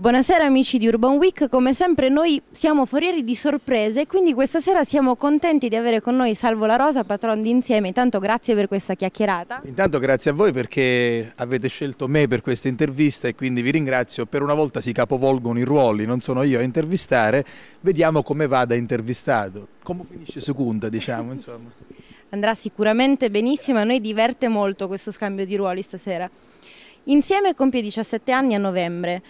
Buonasera amici di Urban Week, come sempre noi siamo forieri di sorprese, e quindi questa sera siamo contenti di avere con noi Salvo La Rosa, patron di Insieme, intanto grazie per questa chiacchierata. Intanto grazie a voi perché avete scelto me per questa intervista e quindi vi ringrazio, per una volta si capovolgono i ruoli, non sono io a intervistare, vediamo come vada intervistato, come finisce seconda diciamo insomma. Andrà sicuramente benissimo, a noi diverte molto questo scambio di ruoli stasera. Insieme compie 17 anni a novembre.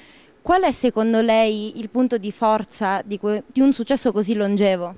Qual è secondo lei il punto di forza di, di un successo così longevo?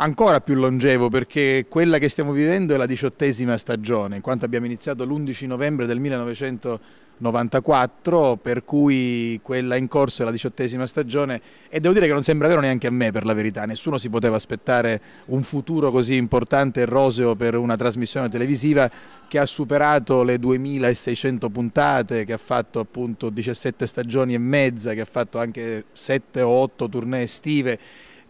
ancora più longevo perché quella che stiamo vivendo è la diciottesima stagione, in quanto abbiamo iniziato l'11 novembre del 1990 94, per cui quella in corso è la diciottesima stagione e devo dire che non sembra vero neanche a me per la verità, nessuno si poteva aspettare un futuro così importante e roseo per una trasmissione televisiva che ha superato le 2600 puntate, che ha fatto appunto 17 stagioni e mezza, che ha fatto anche 7 o 8 tournée estive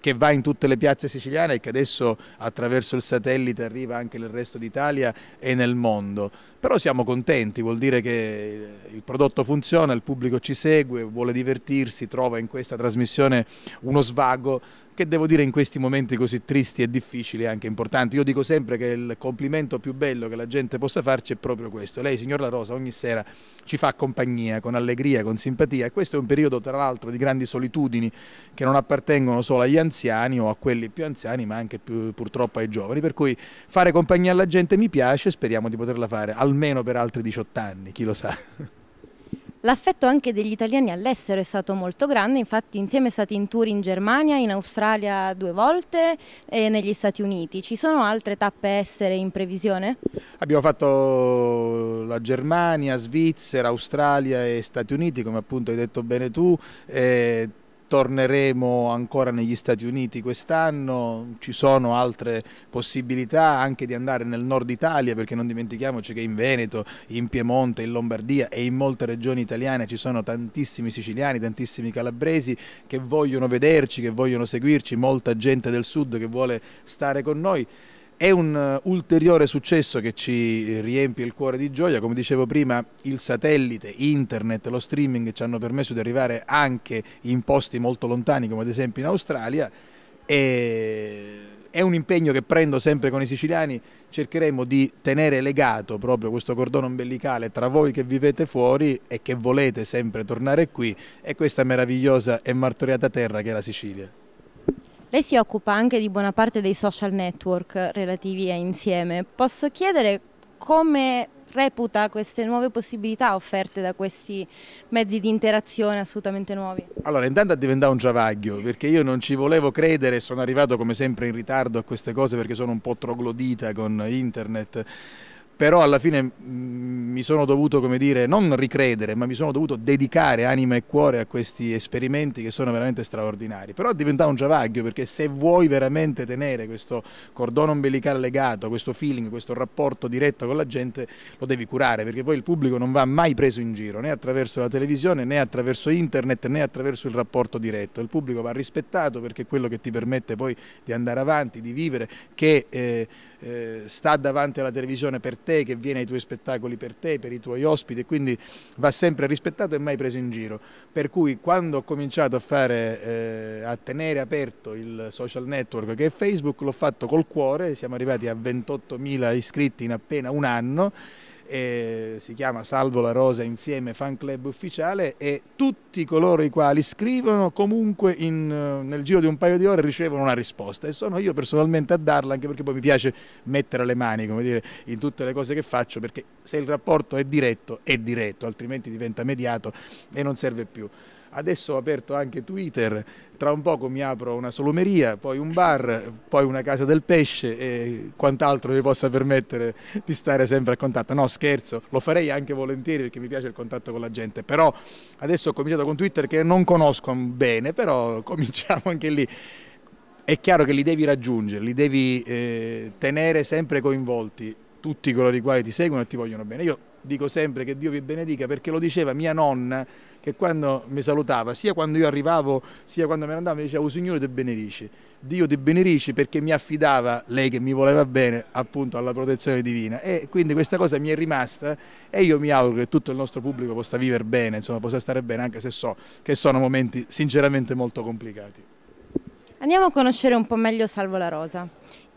che va in tutte le piazze siciliane e che adesso attraverso il satellite arriva anche nel resto d'Italia e nel mondo però siamo contenti, vuol dire che il prodotto funziona, il pubblico ci segue, vuole divertirsi, trova in questa trasmissione uno svago che devo dire in questi momenti così tristi e difficili è anche importante. Io dico sempre che il complimento più bello che la gente possa farci è proprio questo. Lei, signor La Rosa, ogni sera ci fa compagnia, con allegria, con simpatia e questo è un periodo tra l'altro di grandi solitudini che non appartengono solo agli anziani o a quelli più anziani ma anche più, purtroppo ai giovani, per cui fare compagnia alla gente mi piace e speriamo di poterla fare al almeno per altri 18 anni, chi lo sa. L'affetto anche degli italiani all'estero è stato molto grande, infatti insieme stati in tour in Germania, in Australia due volte e negli Stati Uniti. Ci sono altre tappe essere in previsione? Abbiamo fatto la Germania, Svizzera, Australia e Stati Uniti, come appunto hai detto bene tu, eh, torneremo ancora negli Stati Uniti quest'anno, ci sono altre possibilità anche di andare nel nord Italia perché non dimentichiamoci che in Veneto, in Piemonte, in Lombardia e in molte regioni italiane ci sono tantissimi siciliani, tantissimi calabresi che vogliono vederci, che vogliono seguirci, molta gente del sud che vuole stare con noi. È un eh, ulteriore successo che ci riempie il cuore di gioia, come dicevo prima il satellite, internet, lo streaming ci hanno permesso di arrivare anche in posti molto lontani come ad esempio in Australia e è un impegno che prendo sempre con i siciliani, cercheremo di tenere legato proprio questo cordone ombelicale tra voi che vivete fuori e che volete sempre tornare qui e questa meravigliosa e martoriata terra che è la Sicilia. Lei si occupa anche di buona parte dei social network relativi a Insieme. Posso chiedere come reputa queste nuove possibilità offerte da questi mezzi di interazione assolutamente nuovi? Allora, intanto è diventato un giavaglio, perché io non ci volevo credere, sono arrivato come sempre in ritardo a queste cose perché sono un po' troglodita con internet però alla fine mm, mi sono dovuto, come dire, non ricredere, ma mi sono dovuto dedicare anima e cuore a questi esperimenti che sono veramente straordinari. Però diventa un giavaglio perché se vuoi veramente tenere questo cordone ombelicale legato, questo feeling, questo rapporto diretto con la gente, lo devi curare perché poi il pubblico non va mai preso in giro, né attraverso la televisione, né attraverso internet, né attraverso il rapporto diretto. Il pubblico va rispettato perché è quello che ti permette poi di andare avanti, di vivere, che... Eh, eh, sta davanti alla televisione per te, che viene ai tuoi spettacoli per te, per i tuoi ospiti, quindi va sempre rispettato e mai preso in giro. Per cui quando ho cominciato a, fare, eh, a tenere aperto il social network che è Facebook, l'ho fatto col cuore, siamo arrivati a 28.000 iscritti in appena un anno eh, si chiama Salvo la Rosa insieme fan club ufficiale e tutti coloro i quali scrivono comunque in, nel giro di un paio di ore ricevono una risposta e sono io personalmente a darla anche perché poi mi piace mettere le mani dire, in tutte le cose che faccio perché se il rapporto è diretto è diretto altrimenti diventa mediato e non serve più adesso ho aperto anche Twitter, tra un poco mi apro una solumeria, poi un bar, poi una casa del pesce e quant'altro vi possa permettere di stare sempre a contatto. No, scherzo, lo farei anche volentieri perché mi piace il contatto con la gente, però adesso ho cominciato con Twitter che non conosco bene, però cominciamo anche lì è chiaro che li devi raggiungere, li devi eh, tenere sempre coinvolti tutti coloro i quali ti seguono e ti vogliono bene. Io dico sempre che Dio vi benedica perché lo diceva mia nonna che quando mi salutava, sia quando io arrivavo sia quando me ne andavo, mi diceva o oh, Signore ti benedice, Dio ti benedice perché mi affidava lei che mi voleva bene appunto alla protezione divina e quindi questa cosa mi è rimasta e io mi auguro che tutto il nostro pubblico possa vivere bene, insomma possa stare bene anche se so che sono momenti sinceramente molto complicati. Andiamo a conoscere un po' meglio Salvo La Rosa.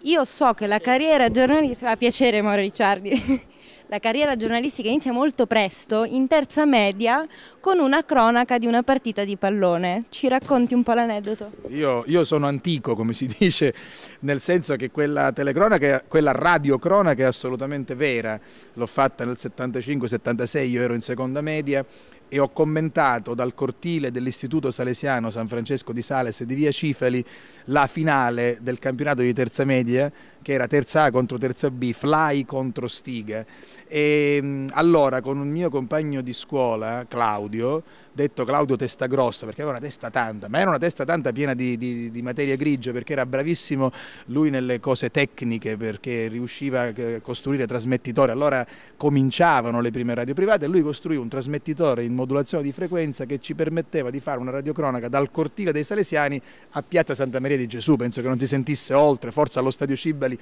Io so che la carriera giornalista... Va a piacere Mauro Ricciardi. la carriera giornalistica inizia molto presto, in terza media, con una cronaca di una partita di pallone. Ci racconti un po' l'aneddoto? Io, io, sono antico, come si dice, nel senso che quella telecronaca, quella radiocronaca è assolutamente vera. L'ho fatta nel 75-76, io ero in seconda media e ho commentato dal cortile dell'Istituto Salesiano San Francesco di Sales di Via Cifali la finale del campionato di terza media che era terza A contro terza B, Fly contro Stiga e allora con un mio compagno di scuola, Claudio, detto Claudio Testagrossa, perché aveva una testa tanta, ma era una testa tanta piena di, di, di materia grigia, perché era bravissimo lui nelle cose tecniche, perché riusciva a costruire trasmettitori. Allora cominciavano le prime radio private e lui costruì un trasmettitore in modulazione di frequenza che ci permetteva di fare una radiocronaca dal cortile dei Salesiani a Piazza Santa Maria di Gesù, penso che non ti sentisse oltre, forse allo stadio Cibali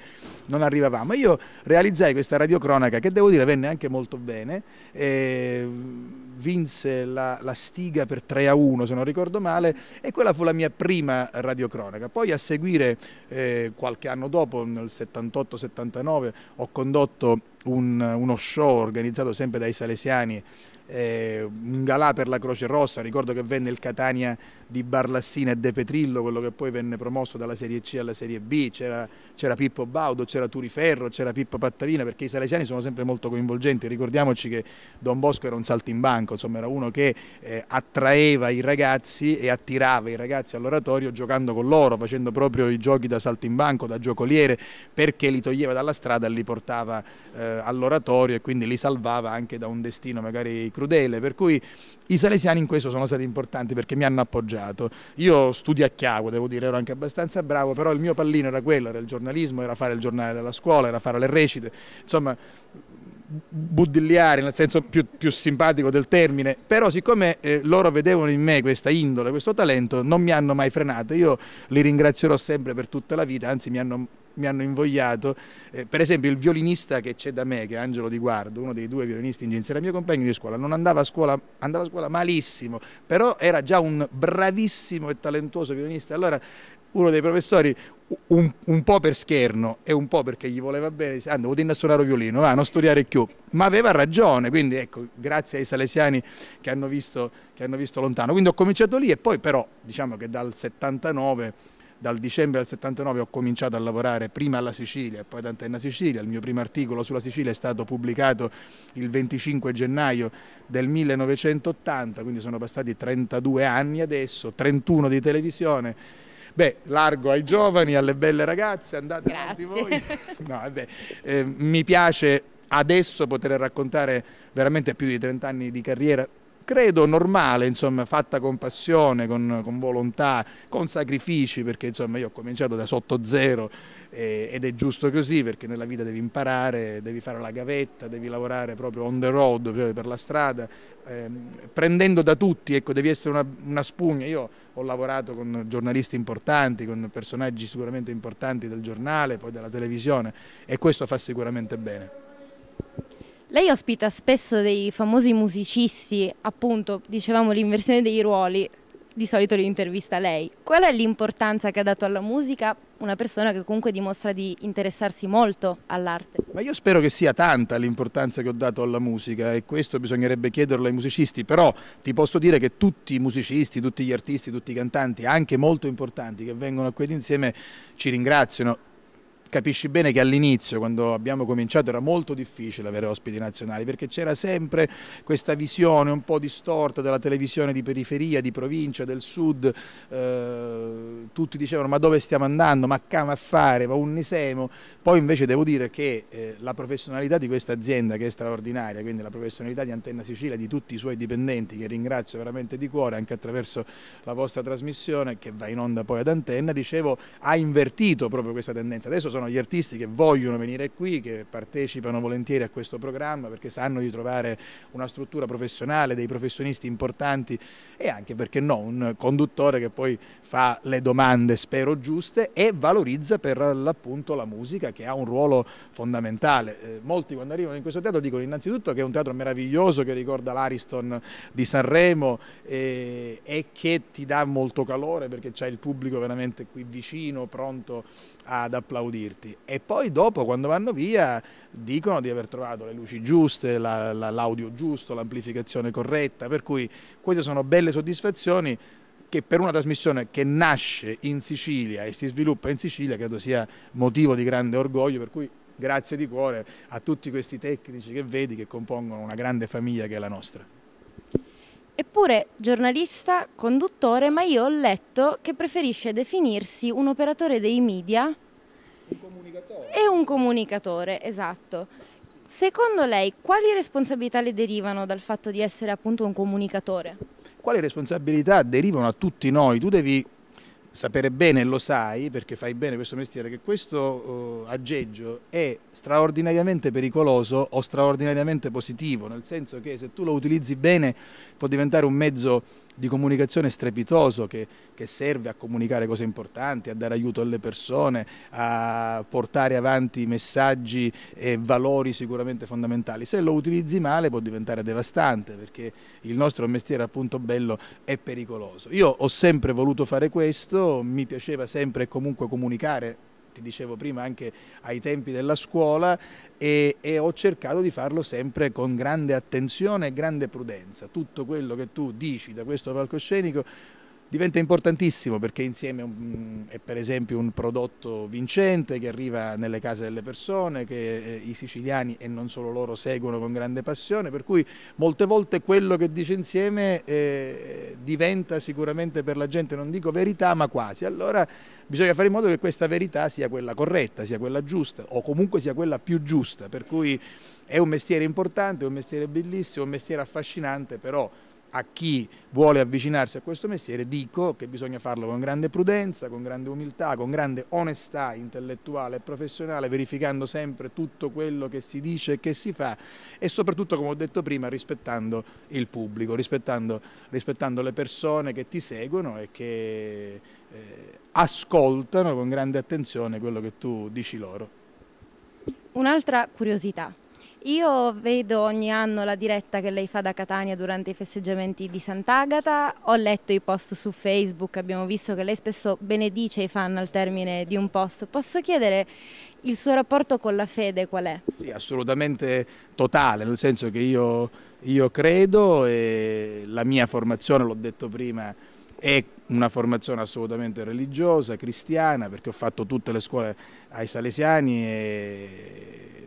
non arrivavamo. Io realizzai questa radiocronaca che devo dire venne anche molto bene. E ehm, vinse la, la Stiga per 3 a 1 se non ricordo male e quella fu la mia prima radiocronaca. Poi a seguire eh, qualche anno dopo, nel 78-79, ho condotto un, uno show organizzato sempre dai salesiani, eh, un galà per la Croce Rossa, ricordo che venne il Catania di Barlassina e De Petrillo, quello che poi venne promosso dalla Serie C alla Serie B, c'era Pippo Baudo, c'era Turiferro, c'era Pippo Pattavina, perché i salesiani sono sempre molto coinvolgenti, ricordiamoci che Don Bosco era un saltimbanco, insomma era uno che eh, attraeva i ragazzi e attirava i ragazzi all'oratorio giocando con loro, facendo proprio i giochi da saltimbanco, da giocoliere, perché li toglieva dalla strada e li portava eh, all'oratorio e quindi li salvava anche da un destino magari crudele, per cui i salesiani in questo sono stati importanti perché mi hanno appoggiato studiato. Io studiacchiavo, devo dire, ero anche abbastanza bravo, però il mio pallino era quello, era il giornalismo, era fare il giornale della scuola, era fare le recite, insomma budilliari nel senso più, più, simpatico del termine, però siccome eh, loro vedevano in me questa indole, questo talento, non mi hanno mai frenato, io li ringrazierò sempre per tutta la vita, anzi mi hanno mi hanno invogliato. Eh, per esempio il violinista che c'è da me, che è Angelo Di Guardo, uno dei due violinisti in era mio compagno di scuola, non andava a scuola, andava a scuola malissimo, però era già un bravissimo e talentuoso violinista. Allora uno dei professori, un, un, po' per scherno e un po' perché gli voleva bene, disse, andavo a suonare violino, va, non studiare più. Ma aveva ragione, quindi ecco, grazie ai salesiani che hanno visto, che hanno visto lontano. Quindi ho cominciato lì e poi però, diciamo che dal 79 dal dicembre del 79 ho cominciato a lavorare prima alla Sicilia e poi ad Antenna Sicilia, il mio primo articolo sulla Sicilia è stato pubblicato il 25 gennaio del 1980, quindi sono passati 32 anni adesso, 31 di televisione. Beh, largo ai giovani, alle belle ragazze, andate Grazie. voi. No, vabbè, eh, eh, mi piace adesso poter raccontare veramente più di 30 anni di carriera credo normale, insomma, fatta con passione, con, con volontà, con sacrifici, perché insomma, io ho cominciato da sotto zero eh, ed è giusto così perché nella vita devi imparare, devi fare la gavetta, devi lavorare proprio on the road, per la strada, eh, prendendo da tutti, ecco, devi essere una, una spugna. Io ho lavorato con giornalisti importanti, con personaggi sicuramente importanti del giornale, poi della televisione e questo fa sicuramente bene. Lei ospita spesso dei famosi musicisti, appunto, dicevamo l'inversione dei ruoli, di solito li intervista lei. Qual è l'importanza che ha dato alla musica una persona che comunque dimostra di interessarsi molto all'arte? Ma io spero che sia tanta l'importanza che ho dato alla musica e questo bisognerebbe chiederlo ai musicisti, però ti posso dire che tutti i musicisti, tutti gli artisti, tutti i cantanti, anche molto importanti che vengono a insieme ci ringraziano capisci bene che all'inizio, quando abbiamo cominciato, era molto difficile avere ospiti nazionali perché c'era sempre questa visione un po' distorta della televisione di periferia, di provincia, del sud. Eh, tutti dicevano ma dove stiamo andando, ma cama a fare, ma unnisemo. Poi invece devo dire che eh, la professionalità di questa azienda che è straordinaria, quindi la professionalità di Antenna Sicilia, di tutti i suoi dipendenti, che ringrazio veramente di cuore anche attraverso la vostra trasmissione che va in onda poi ad Antenna, dicevo ha invertito proprio questa tendenza. Adesso sono sono gli artisti che vogliono venire qui, che partecipano volentieri a questo programma perché sanno di trovare una struttura professionale, dei professionisti importanti e anche perché no, un conduttore che poi fa le domande spero giuste e valorizza per l'appunto la musica che ha un ruolo fondamentale. Eh, molti quando arrivano in questo teatro dicono innanzitutto che è un teatro meraviglioso che ricorda l'Ariston di Sanremo eh, e che ti dà molto calore perché c'è il pubblico veramente qui vicino, pronto ad applaudire dirti. E poi dopo, quando vanno via, dicono di aver trovato le luci giuste, l'audio la, la, giusto, l'amplificazione corretta, per cui queste sono belle soddisfazioni che per una trasmissione che nasce in Sicilia e si sviluppa in Sicilia credo sia motivo di grande orgoglio, per cui grazie di cuore a tutti questi tecnici che vedi che compongono una grande famiglia che è la nostra. Eppure giornalista, conduttore, ma io ho letto che preferisce definirsi un operatore dei media e un comunicatore, esatto. Secondo lei quali responsabilità le derivano dal fatto di essere appunto un comunicatore? Quali responsabilità derivano a tutti noi? Tu devi sapere bene, lo sai perché fai bene questo mestiere, che questo uh, aggeggio è straordinariamente pericoloso o straordinariamente positivo, nel senso che se tu lo utilizzi bene può diventare un mezzo di comunicazione strepitoso che, che, serve a comunicare cose importanti, a dare aiuto alle persone, a portare avanti messaggi e valori sicuramente fondamentali. Se lo utilizzi male può diventare devastante perché il nostro mestiere appunto bello è pericoloso. Io ho sempre voluto fare questo, mi piaceva sempre e comunque comunicare ti dicevo prima anche ai tempi della scuola e, e ho cercato di farlo sempre con grande attenzione e grande prudenza. Tutto quello che tu dici da questo palcoscenico diventa importantissimo perché insieme mm, è per esempio un prodotto vincente che arriva nelle case delle persone, che eh, i siciliani e non solo loro seguono con grande passione, per cui molte volte quello che dice insieme eh, diventa sicuramente per la gente, non dico verità, ma quasi. Allora bisogna fare in modo che questa verità sia quella corretta, sia quella giusta o comunque sia quella più giusta, per cui è un mestiere importante, è un mestiere bellissimo, è un mestiere affascinante, però a chi vuole avvicinarsi a questo mestiere dico che bisogna farlo con grande prudenza, con grande umiltà, con grande onestà intellettuale e professionale, verificando sempre tutto quello che si dice e che si fa e soprattutto, come ho detto prima, rispettando il pubblico, rispettando, rispettando le persone che ti seguono e che eh, ascoltano con grande attenzione quello che tu dici loro. Un'altra curiosità, io vedo ogni anno la diretta che lei fa da Catania durante i festeggiamenti di Sant'Agata, ho letto i post su Facebook, abbiamo visto che lei spesso benedice i fan al termine di un post. Posso chiedere il suo rapporto con la fede qual è? Sì, assolutamente totale, nel senso che io, io credo e la mia formazione, l'ho detto prima, è una formazione assolutamente religiosa, cristiana, perché ho fatto tutte le scuole ai salesiani e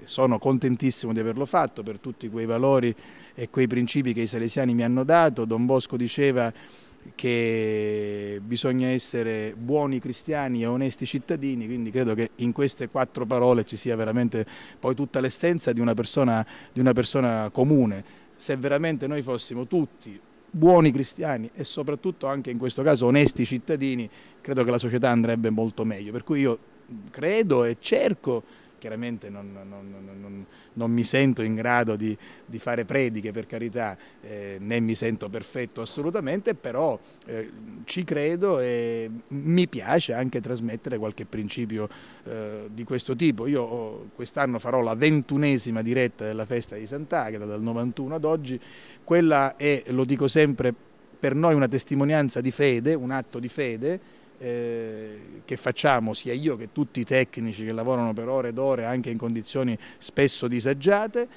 sono contentissimo di averlo fatto per tutti quei valori e quei principi che i salesiani mi hanno dato. Don Bosco diceva che bisogna essere buoni cristiani e onesti cittadini, quindi credo che in queste quattro parole ci sia veramente poi tutta l'essenza di, di una persona comune. Se veramente noi fossimo tutti buoni cristiani e soprattutto anche in questo caso onesti cittadini, credo che la società andrebbe molto meglio. Per cui io credo e cerco, chiaramente non, non, non, non mi sento in grado di, di fare prediche per carità, eh, né mi sento perfetto assolutamente, però eh, ci credo e mi piace anche trasmettere qualche principio eh, di questo tipo. Io oh, quest'anno farò la ventunesima diretta della festa di Sant'Agata dal 91 ad oggi, quella è, lo dico sempre, per noi una testimonianza di fede, un atto di fede, eh, che facciamo sia io che tutti i tecnici che lavorano per ore ed ore anche in condizioni spesso disagiate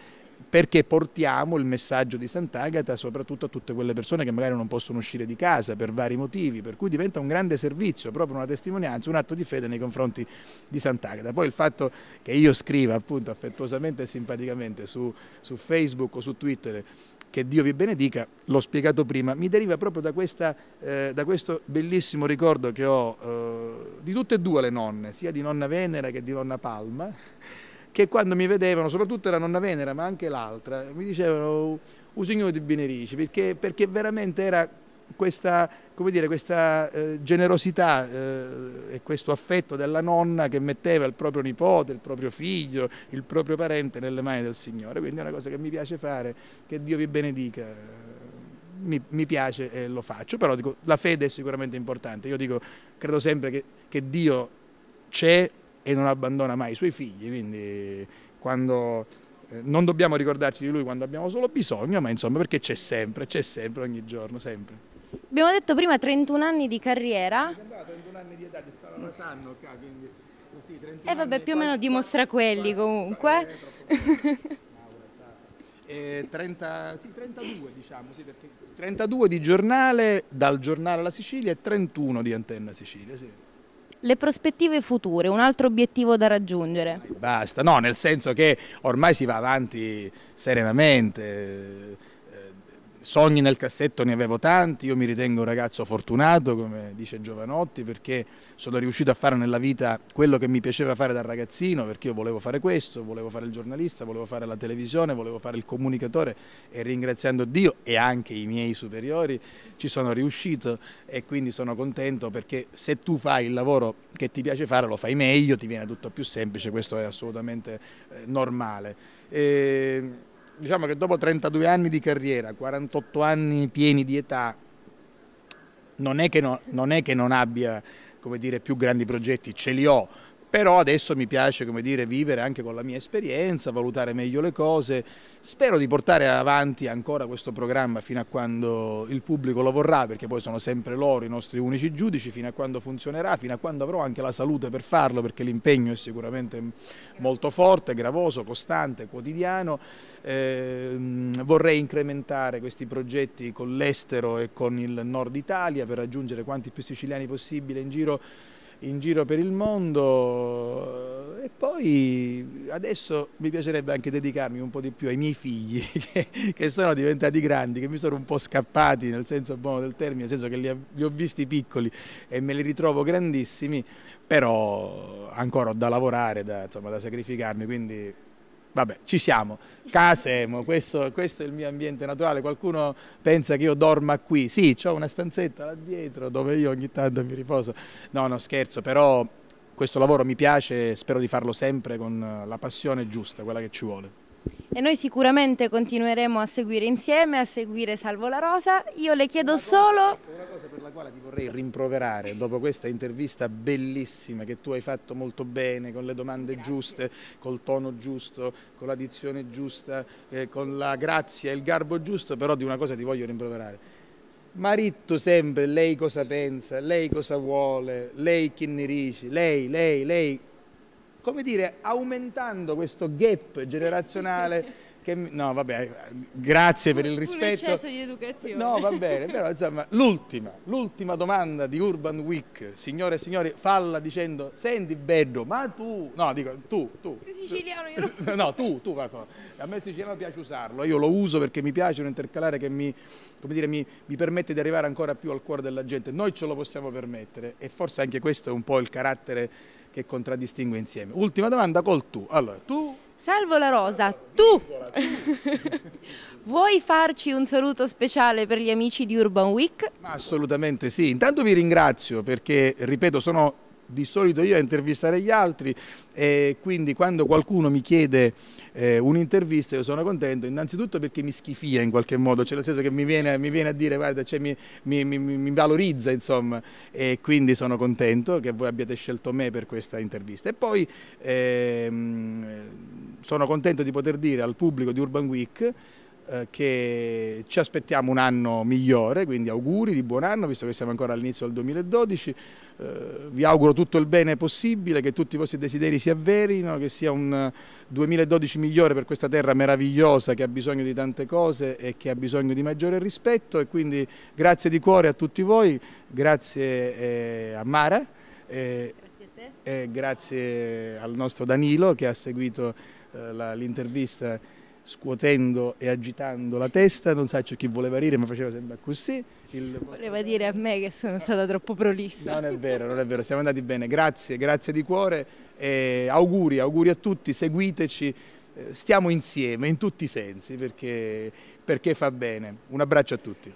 perché portiamo il messaggio di Sant'Agata soprattutto a tutte quelle persone che magari non possono uscire di casa per vari motivi, per cui diventa un grande servizio, proprio una testimonianza, un atto di fede nei confronti di Sant'Agata. Poi il fatto che io scriva appunto affettuosamente e simpaticamente su, su Facebook o su Twitter che Dio vi benedica, l'ho spiegato prima, mi deriva proprio da, questa, eh, da questo bellissimo ricordo che ho eh, di tutte e due le nonne, sia di nonna Venera che di nonna Palma, che quando mi vedevano, soprattutto la nonna Venera, ma anche l'altra, mi dicevano un signore di Benerici, perché, perché veramente era questa, dire, questa eh, generosità eh, e questo affetto della nonna che metteva il proprio nipote, il proprio figlio, il proprio parente nelle mani del Signore. Quindi è una cosa che mi piace fare, che Dio vi benedica. Mi, mi piace e lo faccio, però dico, la fede è sicuramente importante. Io dico, credo sempre che, che Dio c'è e non abbandona mai i suoi figli, quindi quando, eh, non dobbiamo ricordarci di lui quando abbiamo solo bisogno, ma insomma perché c'è sempre, c'è sempre ogni giorno, sempre. Abbiamo detto prima 31 anni di carriera. Mi sembrava 31 anni di età, ti stava sanno qua, quindi così 31 E eh vabbè, più o meno dimostra quelli comunque. Eh, 30, sì, 32 diciamo, sì, 32 di giornale, dal giornale alla Sicilia e 31 di Antenna Sicilia, sì le prospettive future, un altro obiettivo da raggiungere? Basta, no, nel senso che ormai si va avanti serenamente sogni nel cassetto ne avevo tanti, io mi ritengo un ragazzo fortunato, come dice Giovanotti, perché sono riuscito a fare nella vita quello che mi piaceva fare da ragazzino, perché io volevo fare questo, volevo fare il giornalista, volevo fare la televisione, volevo fare il comunicatore e ringraziando Dio e anche i miei superiori ci sono riuscito e quindi sono contento perché se tu fai il lavoro che ti piace fare lo fai meglio, ti viene tutto più semplice, questo è assolutamente eh, normale. E ehm, diciamo che dopo 32 anni di carriera, 48 anni pieni di età, non è che non, non, è che non abbia dire, più grandi progetti, ce li ho, però adesso mi piace dire, vivere anche con la mia esperienza, valutare meglio le cose, spero di portare avanti ancora questo programma fino a quando il pubblico lo vorrà, perché poi sono sempre loro i nostri unici giudici, fino a quando funzionerà, fino a quando avrò anche la salute per farlo, perché l'impegno è sicuramente molto forte, gravoso, costante, quotidiano, eh, vorrei incrementare questi progetti con l'estero e con il nord Italia per raggiungere quanti più siciliani possibile in giro in giro per il mondo e poi adesso mi piacerebbe anche dedicarmi un po' di più ai miei figli che, sono diventati grandi, che mi sono un po' scappati nel senso buono del termine, nel senso che li, li ho visti piccoli e me li ritrovo grandissimi, però ancora ho da lavorare, da, insomma, da sacrificarmi, quindi vabbè, ci siamo. Casemo, questo, questo, è il mio ambiente naturale. Qualcuno pensa che io dorma qui. Sì, ho una stanzetta là dietro dove io ogni tanto mi riposo. No, no, scherzo, però questo lavoro mi piace e spero di farlo sempre con la passione giusta, quella che ci vuole. E noi sicuramente continueremo a seguire insieme, a seguire Salvo la Rosa. Io le chiedo solo per la quale ti vorrei rimproverare dopo questa intervista bellissima che tu hai fatto molto bene, con le domande Grazie. giuste, col tono giusto, con la dizione giusta, eh, con la grazia e il garbo giusto, però di una cosa ti voglio rimproverare. Maritto sempre, lei cosa pensa, lei cosa vuole, lei chi ne dice, lei, lei, lei, come dire, aumentando questo gap generazionale che, no, vabbè, grazie per il rispetto. Un eccesso di educazione. No, va bene, però insomma, l'ultima, l'ultima domanda di Urban Week, signore e signori, falla dicendo, senti Beddo, ma tu, no, dico tu, tu. Siciliano io non... No, tu, tu, insomma, a me il siciliano piace usarlo, io lo uso perché mi piace un intercalare che mi, come dire, mi, mi permette di arrivare ancora più al cuore della gente, noi ce lo possiamo permettere e forse anche questo è un po' il carattere che contraddistingue insieme. Ultima domanda col tu, allora, tu Salvo La Rosa, tu vuoi farci un saluto speciale per gli amici di Urban Week? Ma assolutamente sì, intanto vi ringrazio perché, ripeto, sono di solito io a intervistare gli altri e quindi quando qualcuno mi chiede eh, un'intervista io sono contento innanzitutto perché mi schifia in qualche modo, cioè nel senso che mi viene, mi viene a dire guarda cioè, mi, mi, mi, valorizza insomma e quindi sono contento che voi abbiate scelto me per questa intervista e poi ehm, sono contento di poter dire al pubblico di Urban Week eh, che ci aspettiamo un anno migliore, quindi auguri di buon anno, visto che siamo ancora all'inizio del 2012, eh, vi auguro tutto il bene possibile, che tutti i vostri desideri si avverino, che sia un 2012 migliore per questa terra meravigliosa che ha bisogno di tante cose e che ha bisogno di maggiore rispetto e quindi grazie di cuore a tutti voi, grazie eh, a Mara. E, grazie, grazie al nostro Danilo che ha seguito l'intervista scuotendo e agitando la testa, non sa saccio chi voleva dire, ma faceva sempre così. Il... Voleva dire a me che sono stata troppo prolissa. Non è vero, non è vero, siamo andati bene, grazie, grazie di cuore e auguri, auguri a tutti, seguiteci, eh, stiamo insieme in tutti i sensi perché, perché fa bene. Un abbraccio a tutti.